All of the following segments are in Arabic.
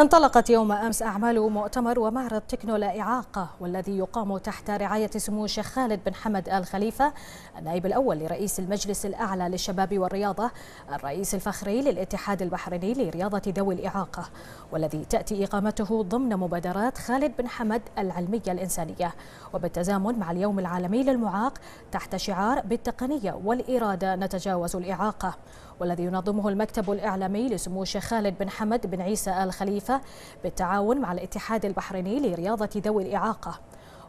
انطلقت يوم أمس أعمال مؤتمر ومعرض تكنو لا إعاقة والذي يقام تحت رعاية سمو الشيخ خالد بن حمد آل خليفة النائب الأول لرئيس المجلس الأعلى للشباب والرياضة الرئيس الفخري للاتحاد البحريني لرياضة ذوي الإعاقة والذي تأتي إقامته ضمن مبادرات خالد بن حمد العلمية الإنسانية وبالتزامن مع اليوم العالمي للمعاق تحت شعار بالتقنية والإرادة نتجاوز الإعاقة والذي ينظمه المكتب الإعلامي لسمو الشيخ خالد بن حمد بن عيسى آل خليفة الحليفة بالتعاون مع الاتحاد البحريني لرياضة ذوي الإعاقة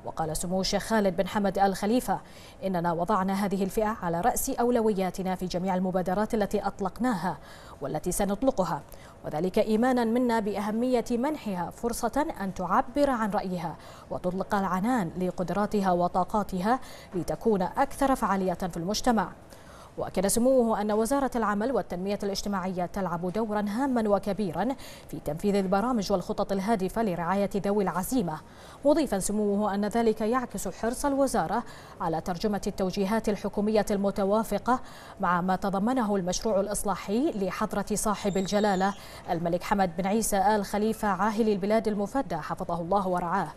وقال سمو الشيخ خالد بن حمد آل خليفة إننا وضعنا هذه الفئة على رأس أولوياتنا في جميع المبادرات التي أطلقناها والتي سنطلقها وذلك إيمانا منا بأهمية منحها فرصة أن تعبر عن رأيها وتطلق العنان لقدراتها وطاقاتها لتكون أكثر فعالية في المجتمع وأكد سموه أن وزارة العمل والتنمية الاجتماعية تلعب دورا هاما وكبيرا في تنفيذ البرامج والخطط الهادفة لرعاية ذوي العزيمة مضيفا سموه أن ذلك يعكس حرص الوزارة على ترجمة التوجيهات الحكومية المتوافقة مع ما تضمنه المشروع الإصلاحي لحضرة صاحب الجلالة الملك حمد بن عيسى آل خليفة عاهل البلاد المفدى حفظه الله ورعاه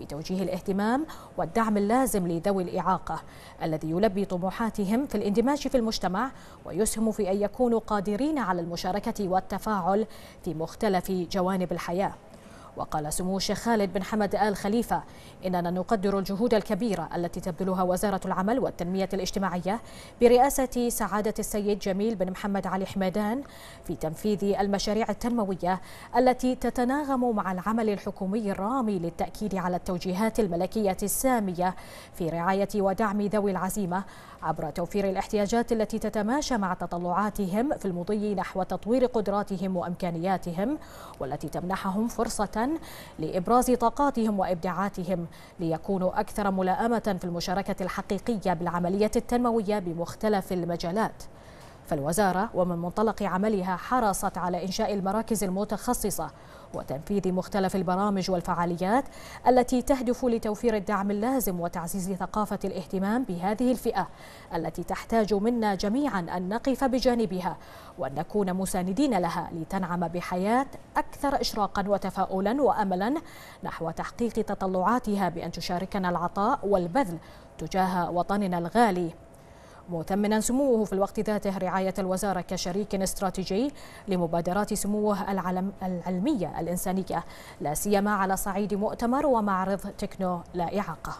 بتوجيه الاهتمام والدعم اللازم لذوي الإعاقة الذي يلبي طموحاتهم في الاندماج في المجتمع ويسهم في أن يكونوا قادرين على المشاركة والتفاعل في مختلف جوانب الحياة وقال سمو الشيخ خالد بن حمد آل خليفة إننا نقدر الجهود الكبيرة التي تبذلها وزارة العمل والتنمية الاجتماعية برئاسة سعادة السيد جميل بن محمد علي حمدان في تنفيذ المشاريع التنموية التي تتناغم مع العمل الحكومي الرامي للتأكيد على التوجيهات الملكية السامية في رعاية ودعم ذوي العزيمة عبر توفير الاحتياجات التي تتماشى مع تطلعاتهم في المضي نحو تطوير قدراتهم وإمكانياتهم والتي تمنحهم فرصة لإبراز طاقاتهم وإبداعاتهم ليكونوا أكثر ملائمة في المشاركة الحقيقية بالعملية التنموية بمختلف المجالات فالوزارة ومن منطلق عملها حرصت على إنشاء المراكز المتخصصة وتنفيذ مختلف البرامج والفعاليات التي تهدف لتوفير الدعم اللازم وتعزيز ثقافة الاهتمام بهذه الفئة التي تحتاج منا جميعا أن نقف بجانبها وأن نكون مساندين لها لتنعم بحياة أكثر إشراقا وتفاؤلا وأملا نحو تحقيق تطلعاتها بأن تشاركنا العطاء والبذل تجاه وطننا الغالي مثمنا سموه في الوقت ذاته رعاية الوزارة كشريك استراتيجي لمبادرات سموه العلم العلمية الإنسانية لا سيما على صعيد مؤتمر ومعرض تكنو لا إعاقة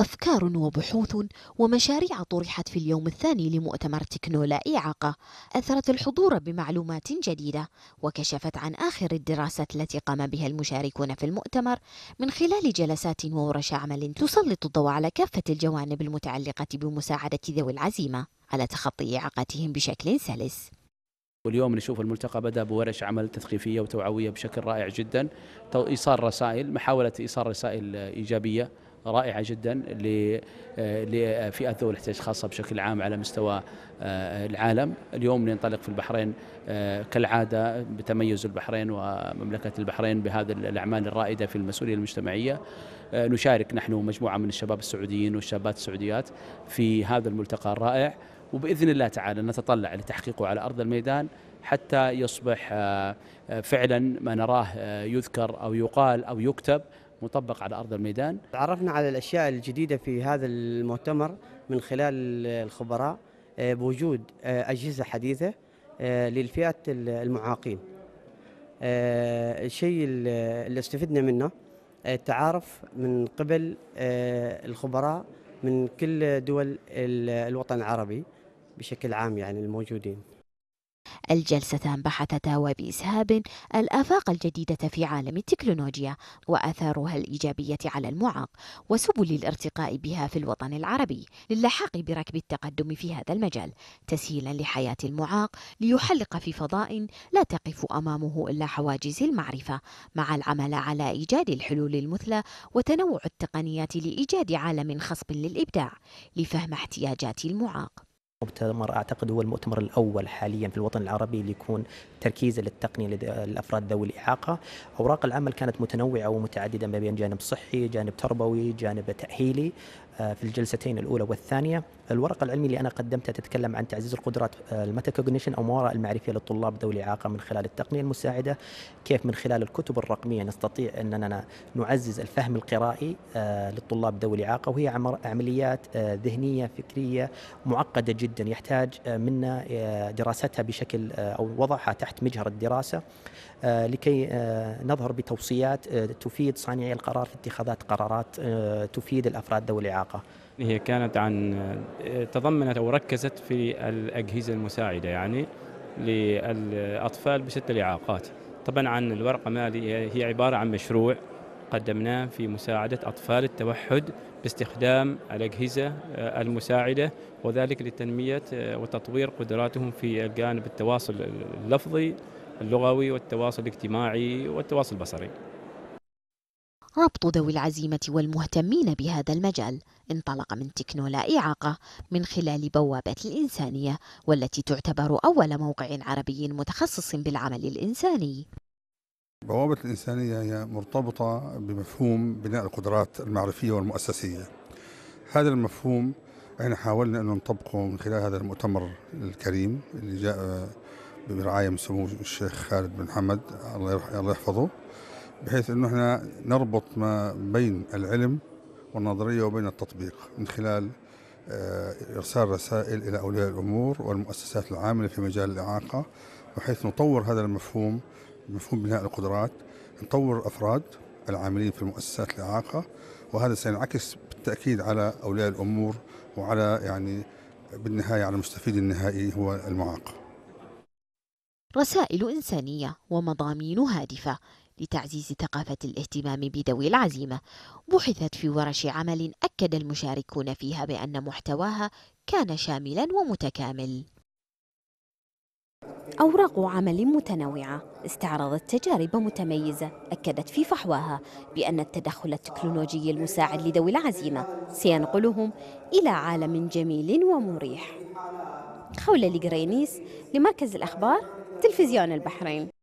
أفكار وبحوث ومشاريع طرحت في اليوم الثاني لمؤتمر تكنولا إعاقة أثرت الحضور بمعلومات جديدة وكشفت عن آخر الدراسات التي قام بها المشاركون في المؤتمر من خلال جلسات وورش عمل تسلط الضوء على كافة الجوانب المتعلقة بمساعدة ذوي العزيمة على تخطي إعاقتهم بشكل سلس واليوم نشوف الملتقى بدا بورش عمل تثقيفيه وتوعويه بشكل رائع جدا ايصال رسائل محاوله ايصال رسائل ايجابيه رائعه جدا آه، لفئات ذوي الاحتياج الخاصه بشكل عام على مستوى آه، العالم اليوم ننطلق في البحرين آه، كالعاده بتميز البحرين ومملكه البحرين بهذه الاعمال الرائده في المسؤوليه المجتمعيه نشارك نحن مجموعه من الشباب السعوديين والشابات السعوديات في هذا الملتقى الرائع وباذن الله تعالى نتطلع لتحقيقه على ارض الميدان حتى يصبح فعلا ما نراه يذكر او يقال او يكتب مطبق على أرض الميدان تعرفنا على الأشياء الجديدة في هذا المؤتمر من خلال الخبراء آه، بوجود آه، أجهزة حديثة آه، للفئات المعاقين الشيء اللي استفدنا منه التعارف من قبل الخبراء من كل دول الوطن العربي بشكل عام يعني الموجودين الجلستان بحثتا وبإسهاب الآفاق الجديدة في عالم التكنولوجيا وآثارها الإيجابية على المعاق وسبل الارتقاء بها في الوطن العربي للحاق بركب التقدم في هذا المجال تسهيلا لحياة المعاق ليحلق في فضاء لا تقف أمامه إلا حواجز المعرفة مع العمل على إيجاد الحلول المثلى وتنوع التقنيات لإيجاد عالم خصب للإبداع لفهم احتياجات المعاق مؤتمر اعتقد هو المؤتمر الاول حاليا في الوطن العربي اللي يكون تركيزه للتقنيه للافراد ذوي الاعاقه، اوراق العمل كانت متنوعه ومتعدده ما بين جانب صحي، جانب تربوي، جانب تاهيلي، آه، في الجلستين الاولى والثانيه الورقه العلميه اللي انا قدمتها تتكلم عن تعزيز القدرات آه، الميتاكوجنيشن او الموارد المعرفيه للطلاب ذوي الاعاقه من خلال التقنيه المساعده كيف من خلال الكتب الرقميه نستطيع اننا نعزز الفهم القرائي آه، للطلاب ذوي الاعاقه وهي عمليات ذهنيه فكريه معقده جدا يحتاج منا دراستها بشكل او وضعها تحت مجهر الدراسه لكي نظهر بتوصيات تفيد صانعي القرار في اتخاذات قرارات تفيد الافراد ذوي الاعاقه الحلقة هي كانت عن تضمنت أو ركزت في الأجهزة المساعدة يعني للأطفال بستة الإعاقات طبعا عن الورقة مالي هي عبارة عن مشروع قدمناه في مساعدة أطفال التوحد باستخدام الأجهزة آه، المساعدة وذلك لتنمية آه، وتطوير قدراتهم في الجانب التواصل اللفظي اللغوي والتواصل الاجتماعي والتواصل البصري ربط ذوي العزيمة والمهتمين بهذا المجال انطلق من تكنولا إعاقة من خلال بوابة الإنسانية والتي تعتبر أول موقع عربي متخصص بالعمل الإنساني بوابة الإنسانية هي مرتبطة بمفهوم بناء القدرات المعرفية والمؤسسية هذا المفهوم احنا حاولنا أن نطبقه من خلال هذا المؤتمر الكريم اللي جاء برعاية من سمو الشيخ خالد بن حمد الله يحفظه بحيث انه احنا نربط ما بين العلم والنظريه وبين التطبيق من خلال آه، ارسال رسائل الى اولياء الامور والمؤسسات العامله في مجال الاعاقه بحيث نطور هذا المفهوم مفهوم بناء القدرات نطور افراد العاملين في المؤسسات الاعاقه وهذا سينعكس بالتاكيد على اولياء الامور وعلى يعني بالنهايه على المستفيد النهائي هو المعاق. رسائل انسانيه ومضامين هادفه لتعزيز ثقافة الاهتمام بذوي العزيمة بحثت في ورش عمل أكد المشاركون فيها بأن محتواها كان شاملا ومتكامل أوراق عمل متنوعة استعرضت تجارب متميزة أكدت في فحواها بأن التدخل التكنولوجي المساعد لذوي العزيمة سينقلهم إلى عالم جميل ومريح خولة لجرينيس لمركز الأخبار تلفزيون البحرين